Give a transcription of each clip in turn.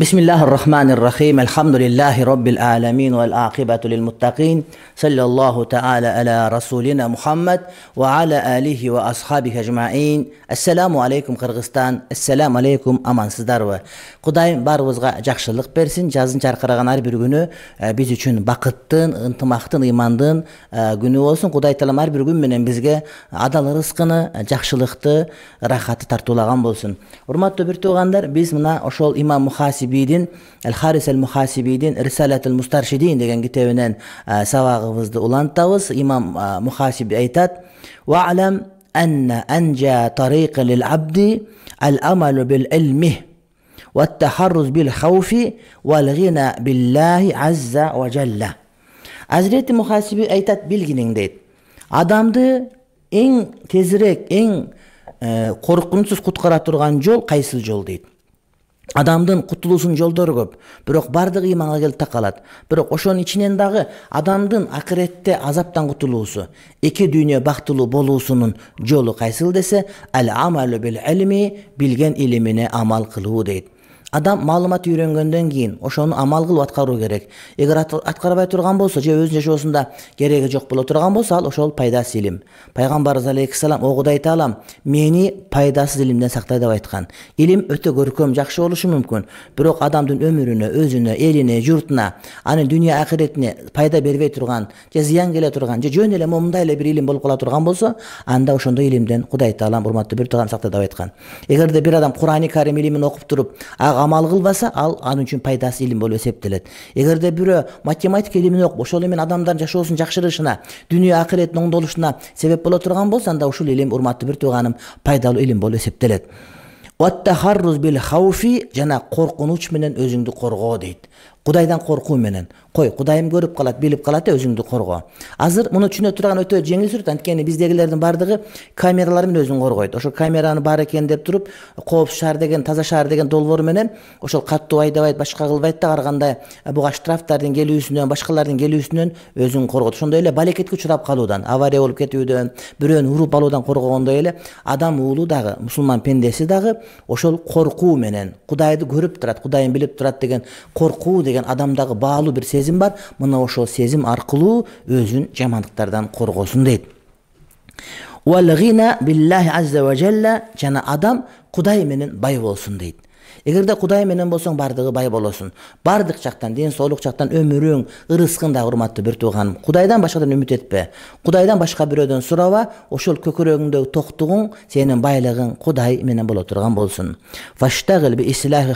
بسم الله الرحمن الرحيم الحمد لله رب العالمين والعاقبة للمتقين صلى الله تعالى على رسولنا محمد وعلى آله وأصحابه أجمعين السلام عليكم قرغستان السلام عليكم أمان жақшылық берсін жазын жарқыраған әрбір біз үшін бақыттың ынтымақтың имандың күні құдай тағалам әрбір күн менен бізге адал рызқыны жақшылықты рахаты тартуулаган болсын урматтуу бир туугандар биз мына ошол имам хасибидин әл харис мухасибидин рисалат мустаршидин деген китебинен сабагыбызды улантабыз имам мухасиби айтат уалам әнна әнжа тарикы лил абди әл амалу бил илмих والتحرز بالخوف والغنى بالله عز وجل әзіреті мұхасиби айтат білгінің дейді адамды ең тезірек ең қорқынсыз құтқара тұрған жол қайсыл жол дейді адамдын кутулуусунун жолдору көп бирок баардыгы иманга келип такалат бирок ошонун ичинен дагы адамдын акыретте азаптан кутулуусу эки дүйнө бактылуу болуусунун жолу кайсыл десе ал амалу бил илми билген илимине амал кылуу дейт адам маалымат үйрөнгөндөн кийин ошону амал кылып аткаруу керек эгер аткарбай турган болсо же өзүнүн жашоосунда кереги жок боло турган болсо ал ошол пайдасыз илим пайгамбарыбыз алейхисалам кудай таалам мени пайдасыз илимден сакта деп айткан илим өтө көркөм жакшы болушу мүмкүн бирок адамдын өмүрүнө өзүнө элине журтуна анын дүйнө акыретине пайда бербей турган же зыян келе турган же жөн эле мындай эле бир илим болуп кала турган болсо анда ошондой илимден кудай таалам урматтуу бир тууган сакта деп айткан эгерде бир адам курани карим илимин окуп туруп амал кылбаса ал анын үчүн пайдасы илим болуп эсептелет эгерде бирөө математика илимин окуп ошол эми адамдардын жашоосун жакшырышына дүйнө акыретин оңдолушуна себеп боло турган болсо анда ушул илим урматтуу бир тууганым пайдалуу илим болуп эсептелет хауфи жана коркунуч менен өзүңдү коргоо дейт кудайдан коркуу менен кой құдайым көріп калат біліп калат өзүңдү корго азыр мұны түшүнө тұрған өте жеңіл сүрөт анткени біздегілердің баардыгы камералар менен қорғайды коргойт камераны камераны бар екен деп тұрып коопсуз шаар деген таза шаар деген долбоор менен ошол қатты айдабайт башка кылбайт да ар кандай буга штрафтардын келүүсүнөн башкалардын келүүсүнөн өзүн коргойт ошондой эле балекетке учурап калуудан авария болуп кетүүдөн бирөөнү уруп алуудан коргогондой эле адам уулу дагы мусулман пендеси дагы ошол коркуу менен кудайды көрүп турат кудайын билип турат деген коркуу деген адамдагы баалуу бир сезим сезім бар мына ошол сезим аркылуу өзүн жамандыктардан коргосун дейт жана адам кудай менен бай болсун дейт эгерде кудай менен болсоң бардыгы бай болосуң баардык жактан ден соолук жактан өмүрүң ырыскың дагы урматтуу бир тууганым кудайдан башкадан үмүт этпе кудайдан башка бирөөдөн сураба ошол көкүрөгүңдөгү токтугуң сенин байлыгың кудай менен боло турган болсун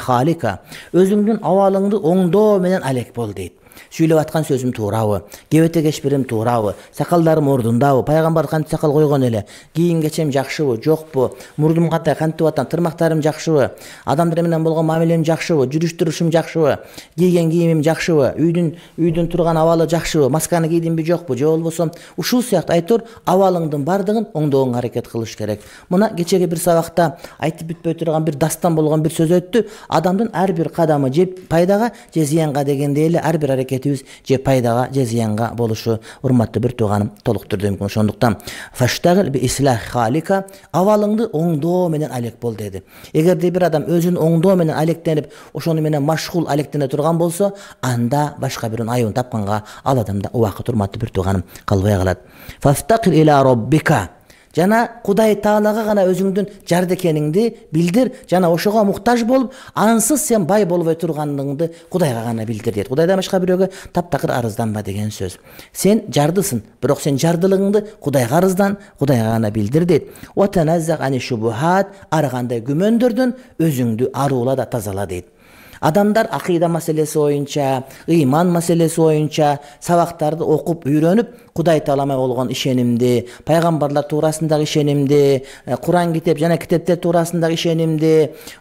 халика өзүңдүн абалыңды оңдоо менен алек бол дейт сүйлөп аткан сөзүм туурабы кебете кечпирим туурабы сакалдарым ордундабы пайгамбар кантип сакал койгон эле кийим кечем жакшыбы жокпу мурдум кандай кантип атам тырмактарым жакшыбы адамдар менен болгон мамилем жакшыбы жүрүш турушум жакшыбы кийген кийимим жакшыбы үйдүн үйдүн турган абалы жакшыбы масканы кийдимби жокпу же болбосо ушул сыяктуу айтор абалыңдын баардыгын оңдогонго аракет кылыш керек мына кечеги бир сабакта айтып бүтпөй турган бир дастан болгон бир сөз өттү адамдын ар бир кадамы же пайдага же зыянга дегендей эле ар бир аракетибиз же пайдага же зыянга болушу урматтуу бир тууганым толуктурду мүмкүн ошондуктан фаштагл би ислах халика абалыңды оңдоо менен алек бол деди эгерде бир адам өзүн оңдоо менен алектенип ошону менен машгул алектене турган болсо анда башка бирөөнүн айыбын тапканга ал адамда убакыт урматтуу бир тууганым калбай калат фафтакил иля роббика жана кудай таалага гана өзүңдүн жарды экениңди билдир жана ошого муктаж болуп ансыз сен бай болбой тургандыгыңды кудайга гана билдир дейт кудайдан башка бирөөгө таптакыр арызданба деген сөз сен жардысың бирок сен жардылыгыңды кудайга арыздан кудайга гана билдир дейт ар кандай күмөндөрдөн өзүңдү аруула да тазала дейт адамдар акыйда маселеси боюнча ыйман маселеси боюнча сабактарды окуп үйрөнүп құдай таалама болған ишенимди пайгамбарлар туурасындагы ишенимди куран китеп жана китептер туурасындагы ишенимди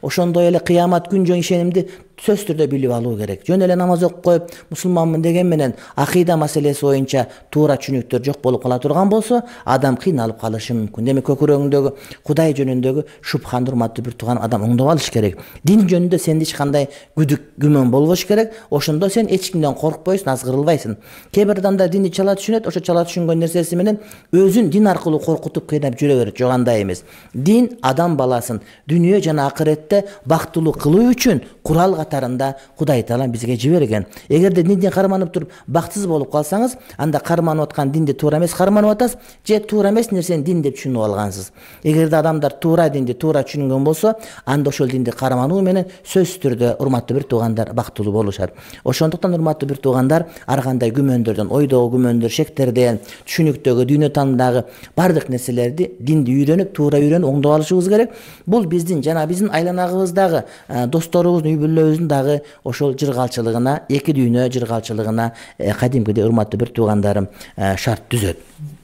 ошондой эле кыямат күн жөн ишенимди сөз түрдө билип алуу керек жөн эле намаз окуп коюп мусулманмын деген менен акыйда маселеси боюнча туура түшүнүктөр жок болуп кала турган болсо адам кыйналып калышы мүмкүн демек көкүрөгүңдөгү кудай жөнүндөгү шубханды урматтуу бир тууган адам оңдоп алыш керек дин жөнүндө сенде эч кандай күдүк күмөн болбош керек ошондо сен эч кимден коркпойсуң азгырылбайсың кээ бир адамдар динди чала түшүнөт ошо чала түшүнгөн нерсеси менен өзүн дин аркылуу коркутуп кыйнап жүрө берет жок андай эмес дин адам баласын дүнүйө жана акыретте бактылуу кылуу үчүн курал катарында кудай таала бизге жиберген эгерде динди карманып туруп бактысыз болуп калсаңыз анда карманып аткан динди туура эмес карманып атасыз же туура эмес нерсени дин деп түшүнүп алгансыз эгерде адамдар туура динди туура түшүнгөн болсо анда ошол динди кармануу менен сөзсүз түрдө урматтуу бир туугандар бактылуу болушат ошондуктан урматтуу бир туугандар ар кандай күмөндөрдөн ойдогу күмөндөр шектер пикирден түшүнүктөгү дүйнөтанымдагы баардык нерселерди динди үйрөнүп туура үйрөнүп оңдоп алышыбыз керек бул биздин жана биздин айланабыздагы э, досторубуздун үй бүлөбүздүн дагы ошол жыргалчылыгына эки дүйнө жыргалчылыгына э, кадимкидей урматтуу бир туугандарым э, шарт түзөт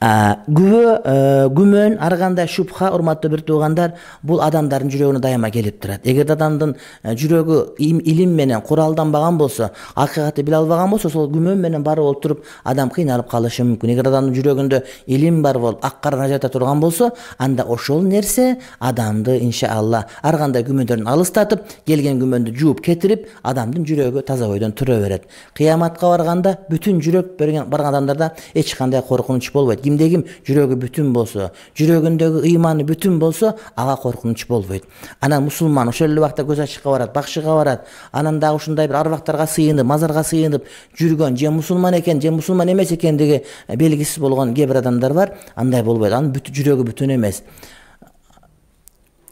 күбө э, күмөн э, ар кандай шубха урматтуу бир туугандар бул адамдардын жүрөгүнө дайыма келип турат эгерде адамдын э, жүрөгү илим менен куралданбаган болсо акыйкатты биле албаган болсо ошол күмөн менен барып олтуруп адам кыйналып калышы мүмкүн эгер адамдын жүрөгүндө илим бар болуп ак карадан ажырата турган болсо анда ошол нерсе адамды иншаалла ар кандай күмөндөрдөн алыстатып келген күмөндү жууп кетирип адамдын жүрөгү таза бойдон тура берет кыяматка барганда бүтүн жүрөк берген барган адамдарда эч кандай коркунуч коркунуч болбойт кимде ким жүрөгү бүтүн болсо жүрөгүндөгү ыйманы бүтүн болсо ага коркунуч болбойт анан мусулман ошол эле убакта көз ачыкка барат бакшыга барат анан дагы ушундай бир арбактарга сыйынып мазарга сыйынып жүргөн же мусулман экен же мусулман эмес экендиги белгисиз болгон кээ бир адамдар бар андай болбойт анын жүрөгү бүтүн эмес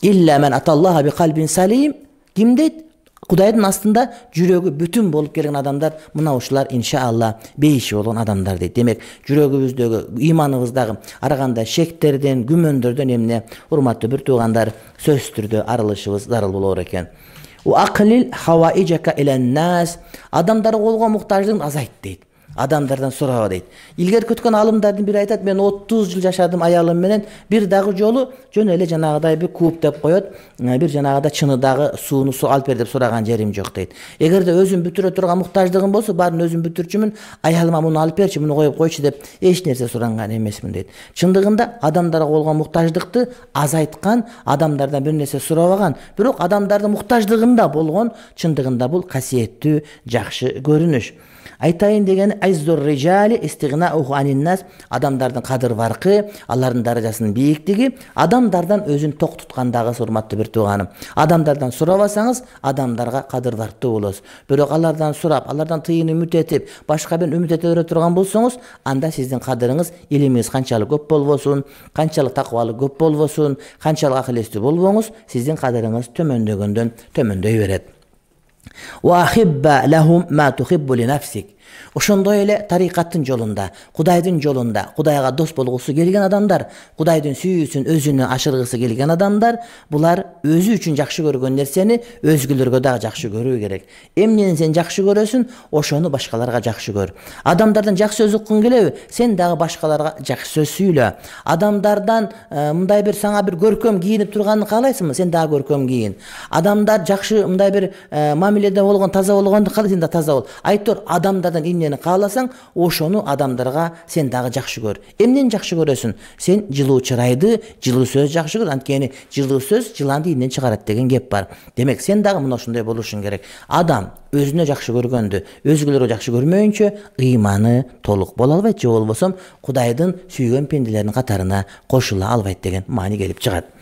илля аталлаха би калбин салим ким дейт Құдайдың астында жүрегі бүтін болып келген адамдар мына ушулар иншаалла бейиши болгон адамдар дейді. демек жүрөгүбүздөгү ыйманыбыздагы ар кандай шектерден күмәндерден эмне урматтуу бір туугандар сөзсүз түрдө арылышыбыз зарыл болор нас адамдарға болгон мұқтаждығын азайт дейді адамдардан сураба дейді илгерки өткөн алымдардын бири айтат мен отуз жыл жашадым аялым менен бир дагы жолу жөн эле жанагыдай бир куб деп коет бир жанагыдай чыныдагы сууну суу алып бер деп сураган жерим жок дейт эгерде өзүм бүтүрө турган муктаждыгым болсо баарын өзүм бүтүрчүмүн аялыма муну алып берчи муну коюп койчу деп эч нерсе суранган эмесмин дейт чындыгында адамдарга болгон муктаждыкты азайткан адамдардан бир нерсе сурабаган бирок адамдардын муктаждыгында болгон чындыгында бул касиеттүү жакшы көрүнүш айтайын дегені айздур рижали истигнауху аниннас адамдардың қадыр барқы алардың даражасының биіктігі адамдардан өзін тоқ тұтқандағы сұрматты бір туғаным адамдардан сұрап алсаңыз адамдарға қадыр барты боласыз бірақ алардан сұрап алардан тыйын үміт етіп башқа бен үміт ете бере тұрған болсаңыз анда сіздің қадіріңіз илиміңіз қаншалық көп болбосын қаншалық тақуалы көп болбосын қаншалық ақыл есті болбоңыз сіздің қадіріңіз төмендегенден төмендей береді وأحب لهم ما تحب لنفسك ошондой эле тарикаттын жолунда кудайдын жолунда кудайга дос болгусу келген адамдар кудайдын сүйүүсүн өзүнө ашыргысы келген адамдар булар өзү үчүн жакшы көргөн нерсени өзгөлөргө дагы жакшы көрүү керек эмнени сен жакшы көрөсүң ошону башкаларга жакшы көр адамдардан жакшы сөз уккуң келеби сен дагы башкаларга жакшы сөз сүйлө адамдардан э, мындай бир сага бир көркөм кийинип турганын каалайсыңбы сен дагы көркөм кийин адамдар жакшы мындай бир э, мамиледе болгон таза болгонду каалайсың сен да таза бол айтор адамдардан адамдардан эмнени кааласаң ошону адамдарга сен дагы жакшы көр эмнени жакшы көрөсүң сен жылуу чырайды жылуу сөз жакшы көр анткени жылуу сөз жыланды инен чыгарат деген кеп бар демек сен дагы мына ушундай болушуң керек адам өзүнө жакшы көргөндү өзгөлөргө жакшы көрмөйүнчө ыйманы толук боло албайт же болбосо кудайдын сүйгөн пенделеринин катарына кошула албайт деген маани келип чыгат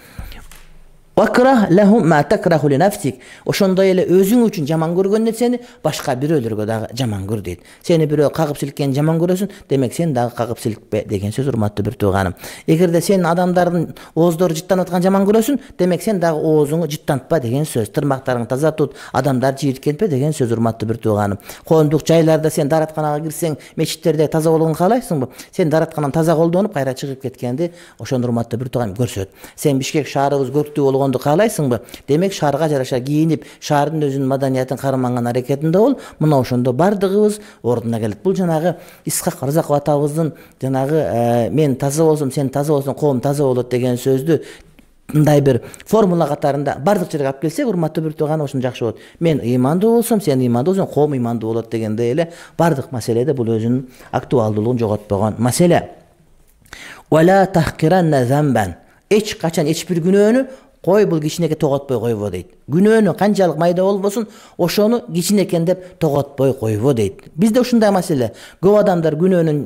ошондой эле өзүң үчүн жаман көргөн нерсени башка бирөөлөргө дагы жаман көр дейт. Сени бирөө кагып силкен жаман көрөсүң, демек сен дагы кагып силкпе деген сөз урматтуу бир тууганым. Эгерде сен адамдардын ооздору жыттанып аткан жаман көрөсүң, демек сен дагы оозуңу жыттантпа деген сөз. Тырмактарыңды таза тут, адамдар жийирткенпе деген сөз урматтуу бир тууганым. Коомдук жайларда сен дааратканага кирсең, мечиттерде таза болгонун каалайсыңбы? Сен дааратканан таза колдонуп кайра чыгып кеткенди ошону урматтуу бир тууганым көрсөт. Сен Бишкек шаарыбыз көрктүү болгон болғанды қалайсың демек шаарга жараша кийинип шаардын өзүнүн маданиятын карманган аракетинде бол мына ошондо баардыгыбыз ордуна келет бул жанагы исхак ырзаков атабыздын жанагы ә, мен таза болсом сен таза болсоң коом таза болот деген сөздү мындай бир формула катарында баардык жерге алып келсек урматтуу биртурганов ошону жакшы болот мен ыймандуу болсом сен ыймандуу болсоң коом ыймандуу болот дегендей эле баардык маселеде бул өзүнүн актуалдуулугун жоготпогон маселе эч качан эч бир күнөөнү қой бұл кичинекей тоготпой койбо дейт күнөөнү канчалык майда болбосун ошону кичинекен деп тоготпой койбо дейт бизде ушундай маселе көп адамдар күнөөнүн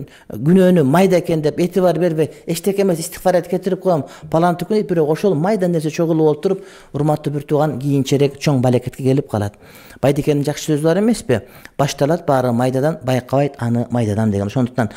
күнөөнү майда экен деп этибар бербей эчтеке эмес истихфар кетирип коем палантүкүн бирок ошол майда нерсе чогулуп отуруп урматтуу бир тууган кийинчерээк чоң балекетке келип калат байдекенин жакшы сөзү бар эмеспи башталат баары майдадан байкабайт аны майдадан деген ошондуктан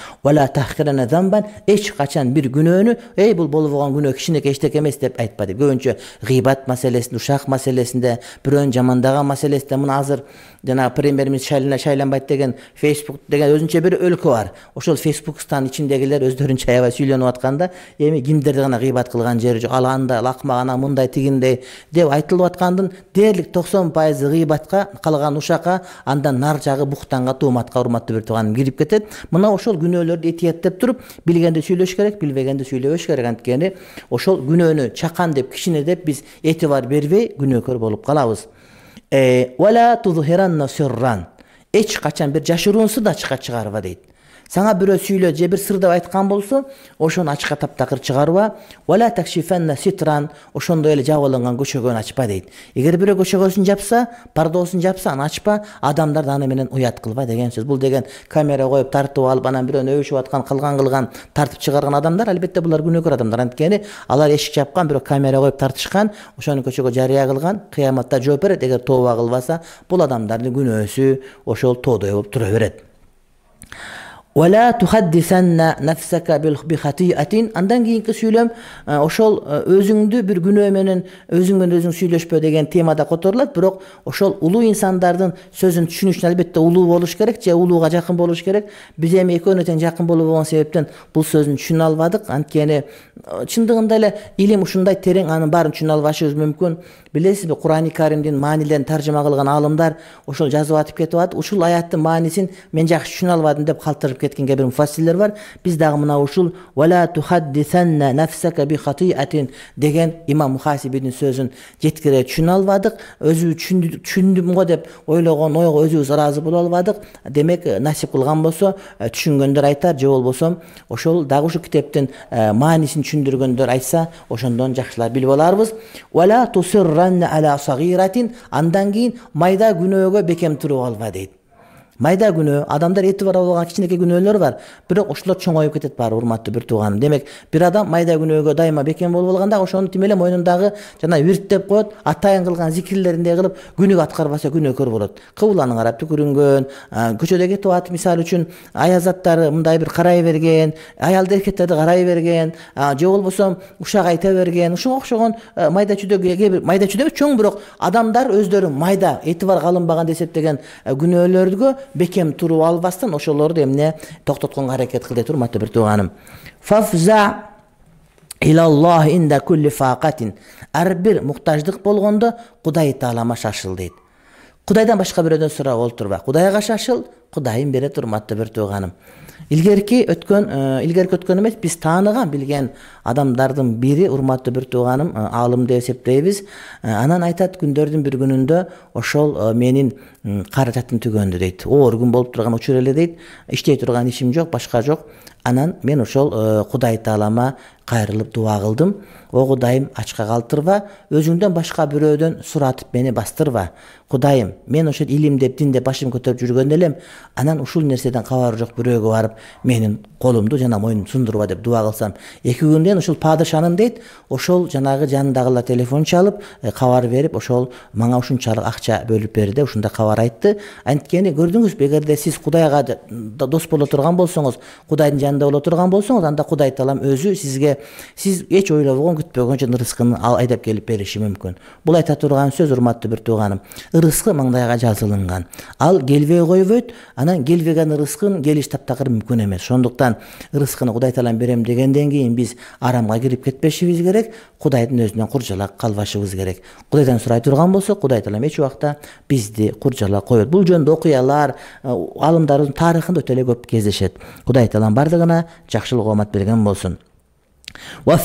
эч качан бир күнөөнү эй бул болбогон күнөө кичинекей эчтеке эмес деп айтпа деп көбүнчө ғибат мәселесінде ұшақ мәселесінде біреуін жамандаған мәселесінде мына азыр жанагы министр шайланбайт деген фейсбук деген өзүнчө бир өлкө бар ошол фейсбуктан ичиндегилер өздөрүнчө аябай сүйлөнүп атканда эми кимдерди гана кыйбат кылган жери жок ал андай лакмак ана мындай тигиндей деп айтылып аткандын дээрлик токсон пайызы гыйбатка калган ушакка андан нар жагы буктанга тууматка урматтуу бир тууганым кирип кетет мына ошол күнөөлөрдү этикеттеп туруп билгенди сүйлөш керек билбегенди сүйлөбөш керек анткени ошол күнөөнү чакан деп кичине деп биз этибар бербей күнөөкөр болуп калабыз уала тузхиран сирран эч качан бір жашыруунсу да шыға чыгарба дейді саңа бирөө сүйлө же бир сыр деп айткан болсо ошону ачыкка таптакыр чыгарба вала такшифанна ситран ошондой эле жабылынган көчөгөн ачпа дейт эгер бирөө көчөгөсүн жапса пардоосун жапса аны ачпа адамдарды аны менен уят кылба деген сөз бул деген камера коюп тартып алып анан бирөөнү өбүшүп аткан кылган кылган тартып чыгарган адамдар албетте булар күнөөкөр адамдар анткени алар эшик жапкан бирок камера коюп тартышкан ошону көчөгө жарыя кылган кыяматта жооп берет эгер тооба кылбаса бул адамдардын күнөөсү ошол тоодой болуп тура берет уәлә тухаддисәннә нәфсәкә бихатиәтин андан кейінгі сөйлем «Ә, ошол ә, өзүңдү бир күнөө менен өзүң менен өзүң сүйлөшпө деген темада которулат бирок ошол улуу инсандардын сөзүн түшүнүш үчүн албетте улуу болуш керек же улууга жакын болуш керек биз эми экөөнө тең жакын болгон себептен бул сөзүн түшүнө албадык анткени чындыгында эле илим ушундай терең анын баарын түшүнө албашыбыз мүмкүн билесизби құран каримдин маанилерин таржыма қылған аалымдар ошол жазып атып кетип атып ушул аяттын маанисин мен жакшы түшүнө албадым деп калтырып кеткен кээ бир бар биз дагы мына ушул деген имам мухасибидин сөзүн жеткире түшүнө албадык өзүбүз түшүндүм го деп ойлогон ойго өзүбүз ыраазы боло албадык демек насип кылган болсо түшүнгөндөр айтар же болбосо ошол дагы ушул китептин маанисин түшүндүргөндөр айтса ошондон жакшылап билип аларбыз ала андан кийин майда күнөөгө бекем туруп алба дейт майда күнөө адамдар эти бара болгон кичинекей күнөөлөр бар бирок ошолор чоңоюп кетет баары урматтуу бир тууганым демек бир адам майда күнөөгө дайыма бекем болуп алганда ошону тим эле мойнундагы жана вирт деп коет атайын кылган зикирлериндей кылып күнүгө аткарбаса күнөөкөр болот кыбыланы карап түкүрүнгөн көчөдө кетип атып мисалы үчүн аяз заттары мындай бир карай берген аялды эркектерди карай берген же болбосо ушак айта берген ушуга окшогон майда чүйдө кээ бир майда чүйдө эмес чоң бирок адамдар өздөрү майда этибарга алынбаган деп эсептеген күнөөлөргө бекем туруп албастан ошолорду эмне токтотконго аракет кыл дей бир тууганым фафза илаллах инда кулли факатин ар бир муктаждык болгондо кудай таалама шашыл дейт кудайдан башка бирөөдөн сурап олтурба кудайга шашыл кудайым бере турматтуу бір туғаным илгерки өткен ә, илгерки өткен емес біз таныған билген адамдардың бірі урматтуу бір туғаным аалым ә, деп эсептейбиз ә, анан айтат күндердің бір күнінде ошол менин каражатым түгөндү дейт оор күн болуп турган учур эле дейт иштей турган ишим жок башка жок анан мен ошол кудай таалама кайрылып дуа кылдым о кудайым ачка калтырба өзүңдөн башка бирөөдөн суратып мени бастырба кудайым мен ошо илим деп дин деп башым көтөрүп жүргөндө элем анан ушул нерседен кабары жок бирөөгө барып менин колумду жана моюнумду сундурба деп дуба кылсам эки күндөн ушул падышанын дейт ошол жанагы жанындагылар телефон чалып э, кабар берип ошол мага ушунчалык акча бөлүп бер деп ушундай кабар айтты анткени көрдүңүзбү эгерде сиз кудайга дос боло турган болсоңуз кудайдын жанында боло турган болсоңуз анда кудай таалам өзү сизге сиз эч ойлобогон күтпөгөн жын ырыскыны айдап келип бериши мүмкүн бул айта турган сөз урматтуу бир тууганым ырыскы маңдайга жазылынган ал келбей койбойт анан келбеген ырыскын келиш таптакыр мүмкүн эмес ошондуктан ырыскыны кудай таалам берем дегенден кийин биз арамга кирип кетпешибиз керек кудайдын өзүнөн куржалак калбашыбыз керек кудайдан сурай турган болсок кудай таалам эч убакта бизди куржала коет бул жөнүндө окуялар аалымдарыбыздын э, тарыхында өтө эле көп кездешет кудай таалам баардыгына жакшылык оомат берген болсун ар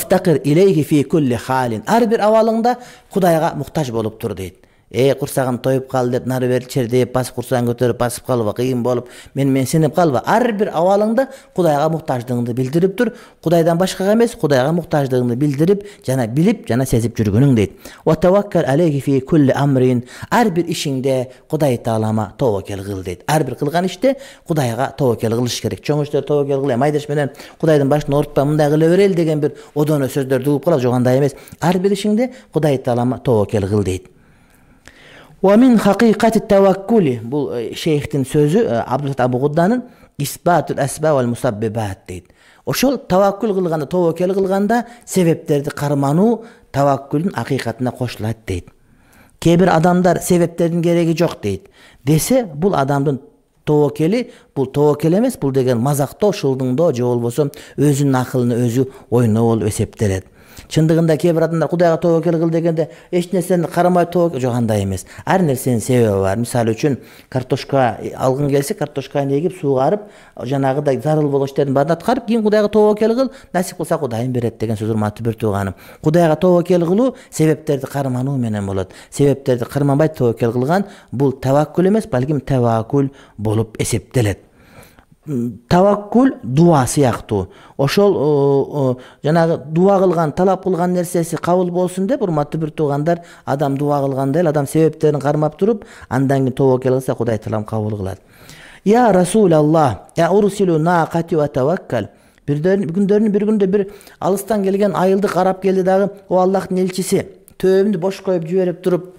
бир абалыңда кудайга муктаж болуп тур дейт э курсагым тоюп калды деп нары бери чердеп басып курсан көтөрүп басып калба кыйын болуп мен мен калба ар бир абалыңда кудайга муктаждыгыңды билдирип тур кудайдан башкага эмес кудайга муктаждыгыңды билдирип жана билип жана сезип жүргөнүң дейт ар бир ишиңде кудай таалама тобокел кыл дейт ар бир кылган иште кудайга тобокел кылыш керек чоң иштер тобокел майда айдаш менен кудайдын башын оорутпай мындай кыла берели деген бир одоно сөздөрдү угуп калабыз жок андай эмес ар бир ишиңде кудай таалама тобокел кыл дейт уамин хақиқати тәуәккули бұл шейхтің сөзі абдулат абуғудданың исбатул әсба уәл мусаббибат дейді ошол тәвәккүл кылганда тобокел қылғанда себептерді қарману тәвәккүлдүн ақиқатына кошулат дейт кээ адамдар себептердің керегі жоқ дейт десе бул адамдын тобокели бул тобокел эмес бул деген мазактоо шылдыңдоо же болбосо өзүнүн акылына өзү ойноп болуп эсептелет чындыгында кээ бир адамдар кудайга тобокел кыл дегенде эч нерсени карамай тобокел жок андай эмес ар нерсенин себеби бар мисалы үчүн картошка э, алгың келсе картошканы эгип суугарып жанагыдай зарыл болгон иштердин баарын аткарып кийин кудайга тобокел кыл насип кылса кудайым берет деген сөз урматтуу бир тууганым кудайга тобокел кылуу себептерди кармануу менен болот себептерди карманбай тобокел кылган бул табаккул эмес балким табакул болуп эсептелет тәуәккүл дуа сыяктуу ошол жанагы дуа кылган талап кылган нерсеси кабыл болсун деп урматтуу бир туугандар адам дуа кылганда эле адам себептерин кармап туруп андан кийин тобокел кылса кудай таалам кабыл кылат я расулалла урсилу наакати ва таваккал күндөрүнүн бир күндө бир алыстан келген айылдык араб келди дагы о аллахтын элчиси төөмдү бош коюп жиберип туруп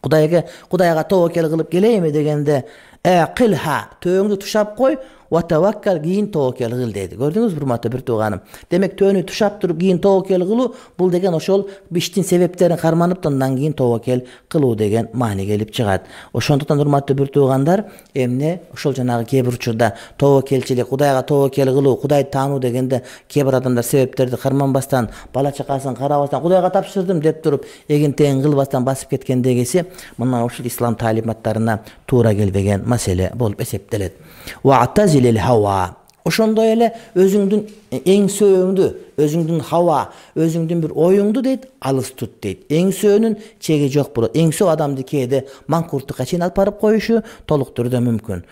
кудайга кудайга тобокел кылып келейинби дегенде э кылха төөңдү тушап кой ватаваккал кийин тобокел кыл деди көрдүңүзбү урматтуу бир тууганым демек төөнү тушап туруп кийин тобокел кылуу бул деген ошол иштин себептерин карманып андан кийин тобокел кылуу деген маани келип чыгат ошондуктан урматтуу бир туугандар эмне ошол жанагы кээ бир учурда тобокелчилик кудайга тобокел кылуу кудайды таануу дегенде кээ бир адамдар себептерди карманбастан бала чакасын карабастан кудайга тапшырдым деп туруп эгин тегин кылбастан басып кеткен мына ушул ислам таалиматтарына туура келбеген маселе болуп эсептелет келелі хауа ошондой эле өзүңдүн эңсөөңдү өзүңдүн хава өзүңдүн бир оюңду дейт алыс тут дейт эңсөөнүн чеги жок болот эңсөө адамды кээде маңкурттукка чейин алып барып коюшу толук түрдө мүмкүн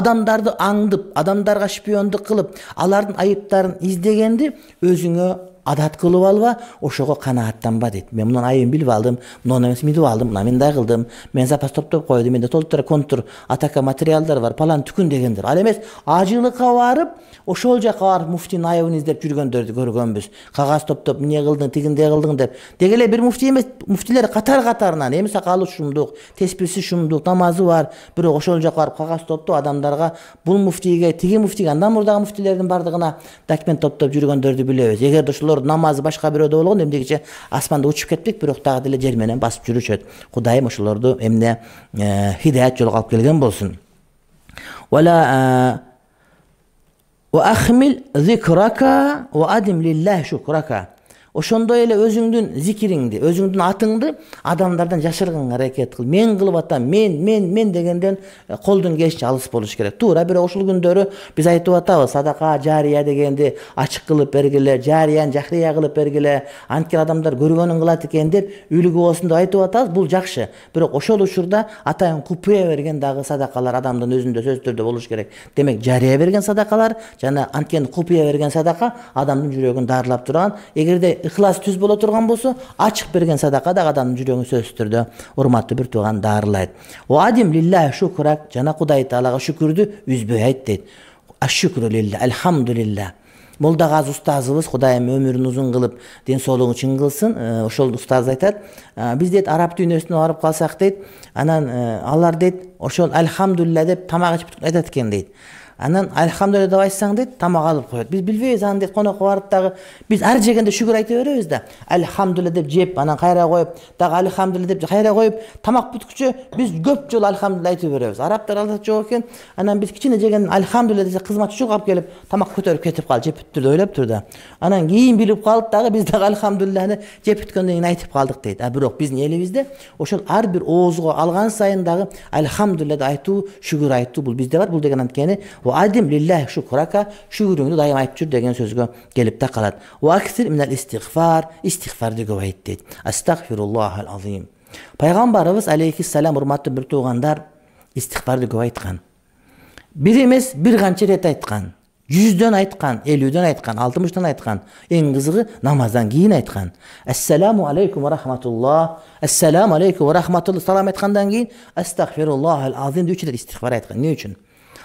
адамдарды аңдып адамдарга шпиондук кылып алардын айыптарын издегенди өзүңө адат кылып алба ошого канааттанба дейт мен мунун айыбын билип алдым мынаны эмес минтип алдым мына мындай кылдым мен запас топтоп койдум менде толтура контур атака материалдар бар палан түкүн дегендер ал эмес ажылыкка барып ошол жака барып муфтинин айыбын издеп жүргөндөрдү көргөнбүз кагаз топтоп эмне кылдың тигиндей кылдың деп деги эле бир муфтий эмес муфтилер катар катарынан эми сакалы шумдук тесписи шумдук намазы бар бирок ошол жака барып кагаз топтоп адамдарга бул муфтийге тиги муфтийге андан мурдагы муфтилердин баардыгына документ топтоп жүргөндөрдү билебиз эгерде ошолор olar namazı başka bir öde olgun emdikçe asmanda uçup ketdik bir oktağı dili cermenen basıp yürüçöt. Kudayım oşulardı emne e, hidayet yolu kalıp gelgen bolsun. Ve la e, ve ahmil zikraka ve adim lillahi şukraka. ошондой эле өзүңдүн зикириңди өзүңдүн атыңды адамдардан жашырганга аракет кыл мен кылып атам мен мен мен дегенден э, колдон келишинче алыс болуш керек туура бирок ушул күндөрү биз айтып атабыз садака жария дегенди ачык кылып бергиле жарыяны жахрия кылып бергиле анткени адамдар көргөнүн кылат экен деп үлгү болсун деп айтып атабыз бул жакшы бирок ошол учурда атайын купуя берген дагы садакалар адамдын өзүндө сөзсүз түрдө болуш керек демек жарыя берген садакалар жана анткени купуя берген садака адамдын жүрөгүн дарылап турган эгерде ықылас түз бола турган болсо ачык берген садака дагы адамдын жүрөгүн сөзсүз түрдө урматтуу бир тууган даарылайт адим шукрак жана кудай таалага шүкірді үзбөй айт дейт ашшүкру лилля альхамдулилля бул ұстазыбыз құдайым устазыбыз кудайым өмүрүн узун кылып ден соолугун чың кылсын ошол устаз айтат биз дейт араб дүйнөсүнө барып калсак дейт анан алар дейт ошол альхамдулилля деп тамак ичип айтат экен дейт анан альхамдулилля деп айтсаң дейт тамак алып коет биз билбейбиз аны дейт конокко барып дагы биз ар жегенде шүгүр айта беребиз да альхамдулилля деп жеп анан кайра коюп дагы альхамдулилля деп кайра коюп тамак бүткүчө биз көп жолу альхамдулилля айта беребиз арабтар алдат жок экен анан биз кичине жегенден альхамдулилля десе кызматчы чуркап келип тамак көтөрүп кетип калды жеп бүттү деп ойлоптур да анан кийин билип калып дагы биз дагы альхамдулилляны жеп бүткөндөн кийин айтып калдык дейт а бирок биздин элибизде ошол ар бир оозго алган сайын дагы альхамдулилля деп айтуу шүгүр айтуу бул бизде бар бул деген анткени və adim lillah şükraka şükrünü daima etdir degen sözgə gelib də qalat. Və əksir minəl istighfar, istighfardı gövhətdir. Əstəğfirullahəl azim. Peyğəmbərimiz əleyhissalam hörmətli bir tuğandar istighfardı gövhətqan. Birimiz bir qança rət aytqan. 100-ден айтқан, 50-ден айтқан, 60-ден айтқан, ең қызығы намаздан кейін айтқан. Ассаламу алейкум ва рахматуллах. Ассаламу алейкум ва рахматуллах. Салам айтқандан кейін астағфируллахал азим деушілер истихбар айтқан. Не үшін?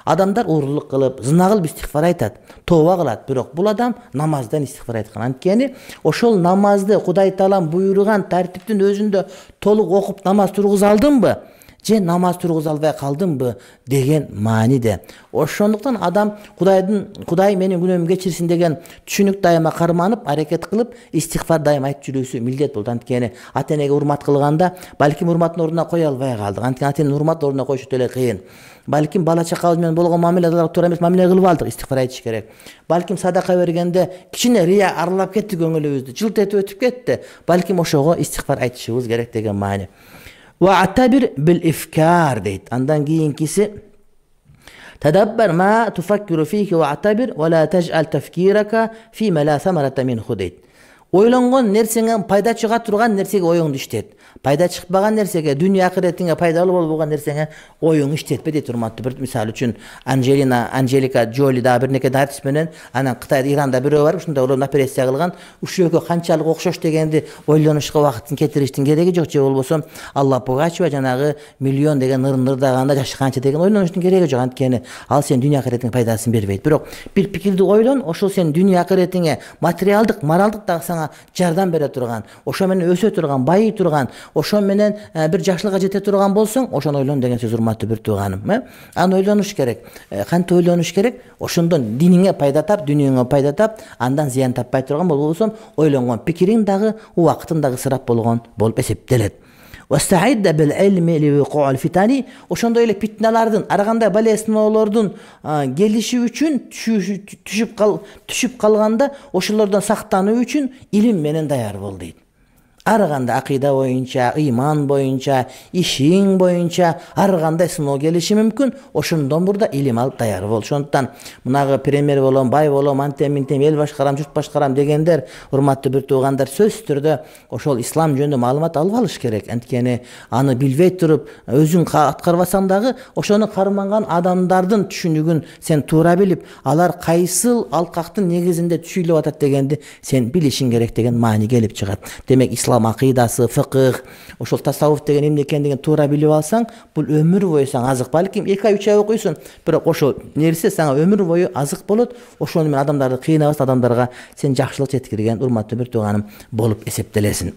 адамдар ұрлық қылып зына қылып истихфар айтады тоба қылады бірок, бұл адам намаздан истихфар айтқан анткени ошол намазды құдай таалам бұйырған тәртіптің өзінде толық оқып намаз тұрғыза алдың ба же намаз тұрғыза албай қалдым ба деген мааниде ошондуктан адам кудайдын кудай менин күнөөмдү кечирсин деген түшүнүк дайыма карманып аракет кылып истигфар дайым айтып жүрүүсү милдет болот анткени ата энеге урмат кылганда балким урматтын ордуна кое албай калдык анткени ата эненин урматтын ордуна коюшу деле кыйын балким бала чакабыз менен болгон мамилелерге туура эмес мамиле кылып алдык истигфар айтыш керек балким садака бергенде кичине рыя аралап кетти көңүлүбүздү жылт этип өтүп кетти балким ошого истигфар айтышыбыз керек деген маани ватабир біл ифкар дейді андан кейінкісі тәдаббар ма туфаккиру фихи ватабир уала тәжәл тафкирака фи мәла самарата минху дейді ойланған нәрсеңе пайда шыға тұрған нәрсеге ойыңды іш деді пайда чыкпаган нерсеге дүйнө акыретиңе пайдалуу болбогон нерсеңе оюң иштетпе дейт урматтуу бир мисалы үчүн анжелина анжелика джоли дагы бир некеде артист менен анан кытайда иранда бирөө бар ушундай ошондо операция кылган ушул экөө канчалык окшош дегенди ойлонушка убакытын кетириштин кереги жок же болбосо алла пугачева жанагы миллион деген ырдаганда жашы канча деген ойлонуштун кереги жок анткени ал сенин дүйнө акыретиңе пайдасын бербейт бирок бир пикирди ойлон ошол сен дүйнө акыретиңе материалдык моралдык дагы сага жардам бере турган ошо менен өсө турган байый турган ошон менен э, бир жакшылыкка жете турган болсоң ошону ойлон деген сөз урматтуу бир тууганым э аны ойлонуш керек э, кантип ойлонуш керек ошондон диниңе пайда тап дүйнөңө пайда тап андан зыян таппай турган болбосо ойлонгон пикириң дагы убактың дагы ысырап болгон болуп эсептелет ошондой эле фитналардын ар кандай бале сыноолордун э, келиши үчүн түшүп түшүп калганда ошолордон сактануу үчүн илим менен даяр бол дейт ар кандай акыйда боюнча ыйман боюнча ишиң боюнча ар кандай сыноо келиши мүмкүн ошондон мурда илим алып даяр бол ошондуктан мынагы премьер болом бай болом антем минтем эл башкарам журт башкарам дегендер урматтуу бир туугандар сөзсүз түрдө ошол ислам жөнүндө маалымат алып алыш керек анткени аны билбей туруп өзүң аткарбасаң дагы ошону карманган адамдардын түшүнүгүн сен туура билип алар кайсыл алкактын негизинде түшүлүп атат дегенди сен билишиң керек деген маани келип чыгат демек ислам ислам ақидасы фықых ошол тасауф деген эмне экендигин туура билип алсаң бул өмүр бою сага азык балким эки ай үч ай окуйсуң бирок ошол нерсе сага өмүр бою азык болот ошону менен адамдарды кыйнабасың адамдарга сен жакшылык жеткирген урматтуу бир тууганым болуп эсептелесиң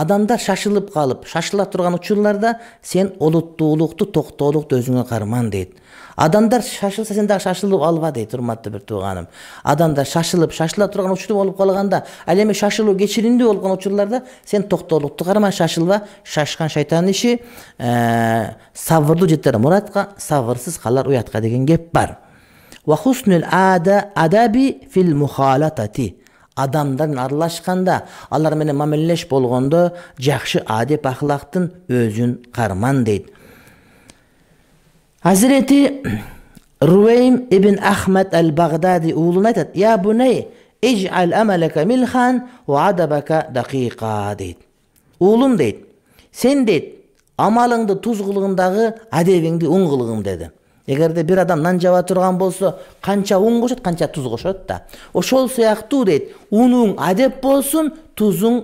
адамдар шашылып қалып шашыла тұрған учурларда сен олуттуулукту токтоолукту өзүңө карман дейт адамдар шашылса сен дагы шашылып алба дейт урматтуу бир тууганым адамдар шашылып шашыла турган учур болуп калганда ал эми шашылуу кечиримдүү болгон учурларда сен токтоолукту карма шашылба шашкан шайтандын иши ә, сабырдуу жетер муратка сабырсыз калар уятка деген кеп бар Ада адамдардын аралашканда алар менен мамилелеш болгондо жакшы адеп ахлактын өзүн карман дейт азирети рувейм ибн ахмад ал багдади уулуна айтат я буней ижал амалака милхан адабака дақиқа дейт уулум дейт сен дейт амалыңды туз кылгын адебиңди ун кылгын деди эгерде бир адам нан жаба турган болсо канча ун кошот канча туз кошот да ошол сыяктуу дейт унуң адеп болсун тузуң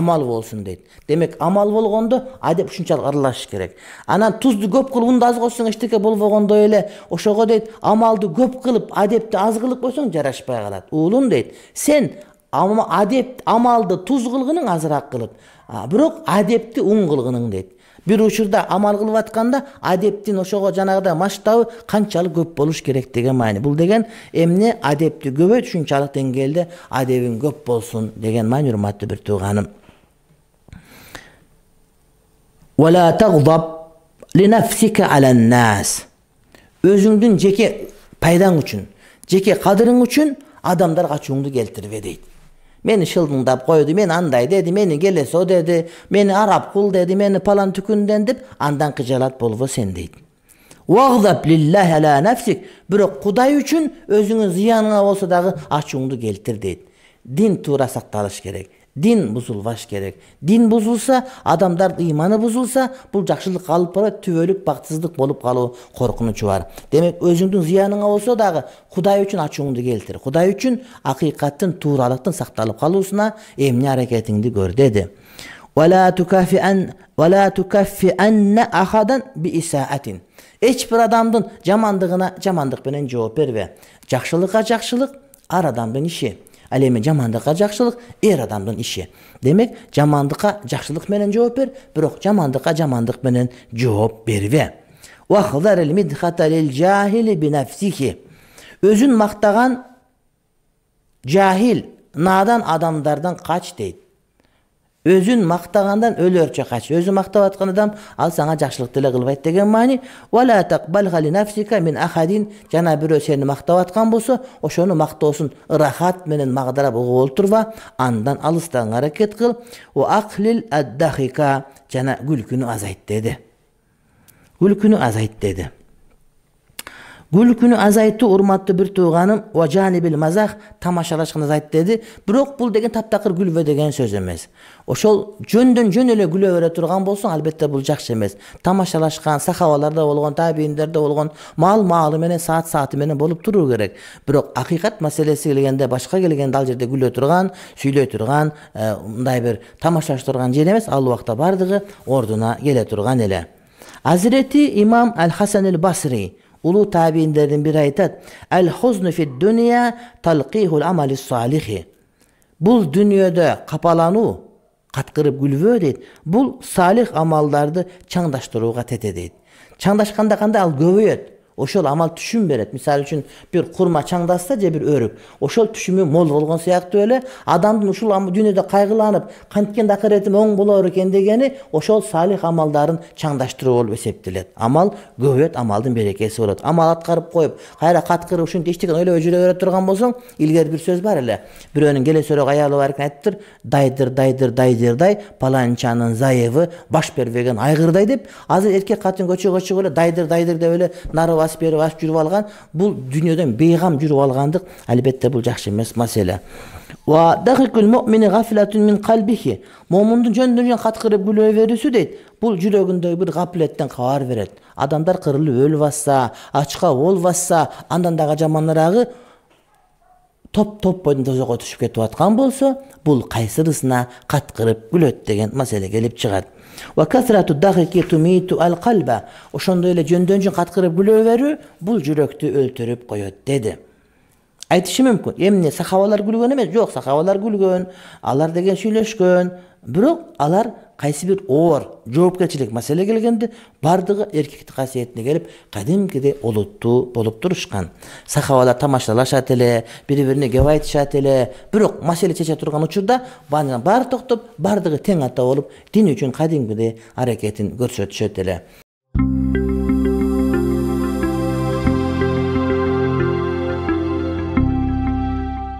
амал болсун дейт демек амал болгондо адеп ушунчалык аралашыш керек анан тузду көп кылып унду аз кошсоң эчтеке болбогондой эле ошого дейт амалды көп кылып адепти аз кылып койсоң жарашпай калат уулум дейт сен адеп амалды туз кылгының азыраак кылып бирок адепти ұн кылгының дейт бир учурда амал кылып атканда адептин ошого жанагыдай масштабы канчалык көп болуш керек деген маани бул деген эмне адепти көбөйт ушунчалык деңгээлде адебиң көп болсун деген маани урматтуу бир тууганым өзүңдүн жеке пайдаң үчүн жеке кадырың үчүн адамдар ачууңду келтирбе дейт мени шылдыңдап қойды, мен андай деди мени со деди мени араб кул деди мени палан түкүнден деп андан кыжалат болбо сен дейт бирок кудай үчүн өзүңө зыяныңа болсо дагы ачууңду келтир дейт дин туура сакталыш керек дин бузулбаш керек дин бузулса адамдардын иманы бузулса бұл жакшылыкка алып барбайт түбөлүк бақытсыздық болып қалу коркунучу бар демек өзүңдүн зыяныңа болсо дагы кудай үчүн ачууңду келтир кудай үчүн акыйкаттын тууралыктын сакталып калуусуна эмне аракетиңди көр деди эч бир адамдын жамандыгына жамандык менен жооп бербе жакшылыкка жакшылык ар адамдын іші ал эми жамандыкка жакшылык эр адамдын иши демек жамандыкка жакшылык менен жооп бер бирок жамандыкка жамандык менен жооп бербе өзүн мактаган жахил надан адамдардан кач дейт өзүн мактагандан өлөрчө қаш өзі мактап аткан адам ал сага жакшылык деле кылбайт деген маани ахадин жана бирөө сени мактап аткан болсо ошону мактоосун ырахат менен мағдара угуп олтурба андан алыстаганга аракет кыл аддахика жана күлкүнү азайт деди күлкүнү азайт деди күні азайту урматтуу бир тууганым ва жанибил мазах тамашалашканды азайт деди бирок бул деген таптакыр гүлбе деген сөз эмес ошол жөндөн жөн эле күлө бере турган болсоң албетте бул жакшы эмес тамашалашкан сахабаларда болгон табииндерде болгон маал маалы менен саат сааты менен болуп туруу керек бирок акыйкат маселеси келгенде башка келгенде ал жерде күлө турган сүйлөй турган мындай бир тамашалаш турган жер эмес ал убакта баардыгы ордуна келе турган эле азирети имам аль хасан аль басри ұлы табииндердің бірі айтады әл хузну фи дүния талқихул амали салихи бұл дүниеде қапалану қатқырып күлбө дейді бұл салих амалдарды чаңдаштыруға тете дейді чаңдашқанда қандай ал көбейеді ошол амал түшүм берет мисалы үчүн бир курма чаңдасса же бир өрүк ошол түшүмү мол болгон сыяктуу эле адамдын ушул дүйнөдө кайгыланып канткенде акыретим оң болор экен дегени ошол салих амалдарын чаңдаштыруу болуп эсептелет амал көбөйөт амалдын берекеси болот амал аткарып коюп кайра каткырып ушинтип иштеген ойлоп жүрө бере турган болсоң илгери бир сөз бар эле бирөөнүн келе сөрөк аялы бар экен айтыптыр дайдыр дайдыр дайдырдай паланчанын зайыбы баш бербеген айгырдай деп азыр эркек катын көчөгө чыгып эле дайдыр дайдыр деп эле нары алып беріп жүріп алған бұл дүниеден бейғам жүріп алғандық әлбетте бұл жақсы емес мәселе момундун жөндөн жөн каткырып күлө берүүсү дейді бұл жүрөгүндөгү бір ғапілеттен кабар береді адамдар кырылып өлүп жатса ачка ол жатса андан дагы жаманыраагы топ топ тозокко түшүп кетип жатқан болса бұл қайсырысына қатқырып күлөт деген маселе келіп шығады ошондой эле жөндөн жөн каткырып күлө берүү бул жүрөктү өлтүрүп коет деди айтышы мүмкүн эмне сахабалар күлгөн эмес жок сахабалар күлгөн алар деген сүйлөшкөн бирок алар кайсы бир оор жоопкерчилик маселе келгенде баардыгы эркектик касиетине келип кадимкидей олуттуу болуп турушкан сахабалар тамашалашат эле бири бирине кеп айтышат эле бирок маселе чече турган учурда баары токтоп баардыгы тең ата болуп дин үчүн кадимкидей аракетин көрсөтүшөт эле